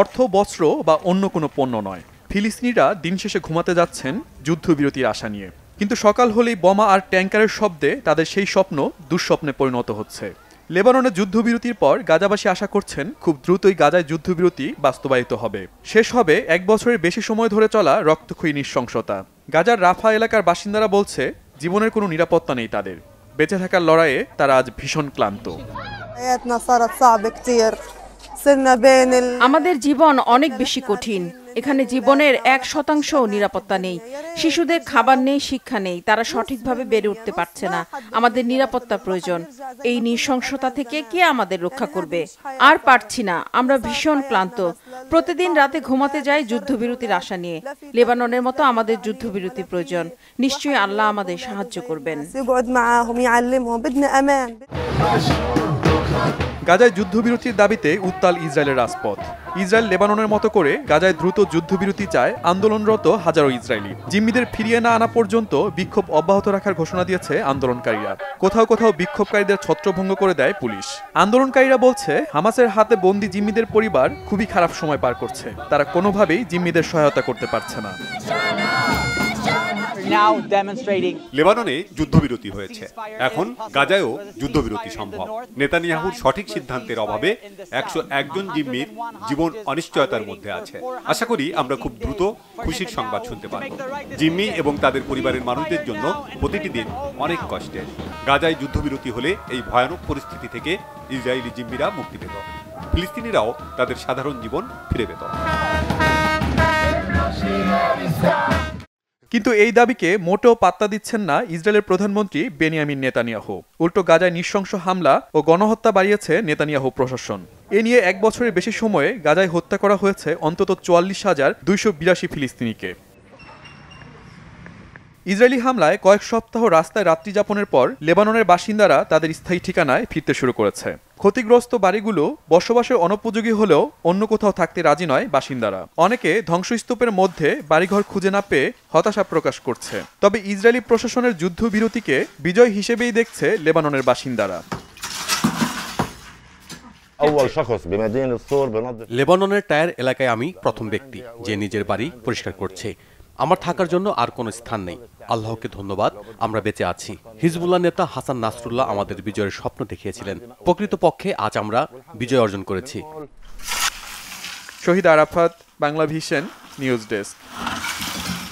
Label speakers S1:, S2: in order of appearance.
S1: অর্থ বস্ত্র বা অন্য কোনো পণ্য নয় ফিলিস্তিনিরা দিন শেষে ঘুমাতে যাচ্ছেন যুদ্ধবিরতির আশা নিয়ে কিন্তু সকাল হলেই বোমা আর ট্যাঙ্কারের শব্দে তাদের সেই স্বপ্ন দুঃস্বপ্নে পরিণত হচ্ছে লেবাননে যুদ্ধবিরতির পর গাজাবাসী আশা করছেন খুব দ্রুতই গাজায় যুদ্ধবিরতি বাস্তবায়িত হবে শেষ হবে এক বছরের বেশি সময় ধরে চলা রক্তক্ষয়ী নৃশংসতা গাজার রাফা এলাকার বাসিন্দারা বলছে জীবনের কোনো নিরাপত্তা নেই তাদের বেঁচে থাকার লড়াইয়ে তারা আজ ভীষণ ক্লান্ত
S2: আমাদের জীবন অনেক বেশি কঠিন এখানে জীবনের এক শতাংশ নিরাপত্তা নেই শিশুদের খাবার নেই শিক্ষা নেই তারা সঠিকভাবে বেড়ে উঠতে পারছে না আমাদের নিরাপত্তা প্রয়োজন এই নৃশংসতা থেকে কে আমাদের রক্ষা করবে আর পারছি না আমরা ভীষণ ক্লান্ত প্রতিদিন রাতে ঘুমাতে যাই যুদ্ধবিরতির আশা নিয়ে লেবাননের মতো আমাদের যুদ্ধবিরতি প্রয়োজন নিশ্চয়ই আল্লাহ আমাদের সাহায্য করবেন
S1: গাজায় যুদ্ধবিরতির দাবিতে উত্তাল ইসরায়েলের রাজপথ ইসরায়েল লেবাননের মতো করে গাজায় দ্রুত যুদ্ধবিরতি চায় আন্দোলনরত হাজারো ইসরায়েলি জিম্মিদের ফিরিয়ে না আনা পর্যন্ত বিক্ষোভ অব্যাহত রাখার ঘোষণা দিয়েছে আন্দোলনকারীরা কোথাও কোথাও বিক্ষোভকারীদের ছত্রভঙ্গ করে দেয় পুলিশ আন্দোলনকারীরা বলছে হামাসের হাতে বন্দি জিম্মিদের পরিবার খুবই খারাপ সময় পার করছে তারা কোনোভাবেই জিম্মিদের সহায়তা করতে পারছে
S3: না লেবাননে যুদ্ধবিরতি হয়েছে এখন গাজায়ও যুদ্ধবিরতি সম্ভব নেতানিয়াহুর সঠিক সিদ্ধান্তের অভাবে একশো একজন জিম্মির জীবন অনিশ্চয়তার মধ্যে আছে আশা করি আমরা খুব দ্রুত খুশির সংবাদ শুনতে পারব জিম্মি এবং তাদের পরিবারের মানুষদের জন্য প্রতিটি দিন অনেক কষ্টের গাজায় যুদ্ধবিরতি হলে এই ভয়ানক পরিস্থিতি থেকে ইসরায়েলি জিম্মিরা মুক্তি পেত ফিলিস্তিনিরাও তাদের সাধারণ জীবন ফিরে পেত
S1: কিন্তু এই দাবিকে মোটেও পাত্তা দিচ্ছেন না ইসরায়েলের প্রধানমন্ত্রী বেনিয়ামিন নেতানিয়াহু উল্টো গাজায় নৃশংস হামলা ও গণহত্যা বাড়িয়েছে নেতানিয়াহু প্রশাসন এ নিয়ে এক বছরের বেশি সময়ে গাজায় হত্যা করা হয়েছে অন্তত চুয়াল্লিশ হাজার দুইশো বিরাশি ফিলিস্তিনিকে ইসরায়েলি হামলায় কয়েক সপ্তাহ রাস্তায় রাত্রি যাপনের পর লেবাননের বাসিন্দারা তাদের স্থায়ী ঠিকানায় ফিরতে শুরু করেছে ক্ষতিগ্রস্ত বাড়িগুলো বসবাসের অনুপযোগী হলেও অন্য কোথাও থাকতে রাজি নয় বাসিন্দারা অনেকে ধ্বংসস্তূপের মধ্যে বাড়িঘর খুঁজে না পেয়ে হতাশা প্রকাশ করছে তবে ইসরায়েলি প্রশাসনের যুদ্ধবিরতিকে বিজয় হিসেবেই দেখছে লেবাননের বাসিন্দারা লেবাননের টায়ার এলাকায় আমি প্রথম ব্যক্তি যে নিজের বাড়ি পরিষ্কার করছে আমার থাকার জন্য আর কোনো স্থান নেই আল্লাহকে ধন্যবাদ আমরা বেঁচে আছি হিজবুল্লাহ নেতা হাসান নাসরুল্লাহ আমাদের বিজয়ের স্বপ্ন দেখিয়েছিলেন প্রকৃতপক্ষে আজ আমরা বিজয় অর্জন করেছি Shahid Arafat Bangla vision news desk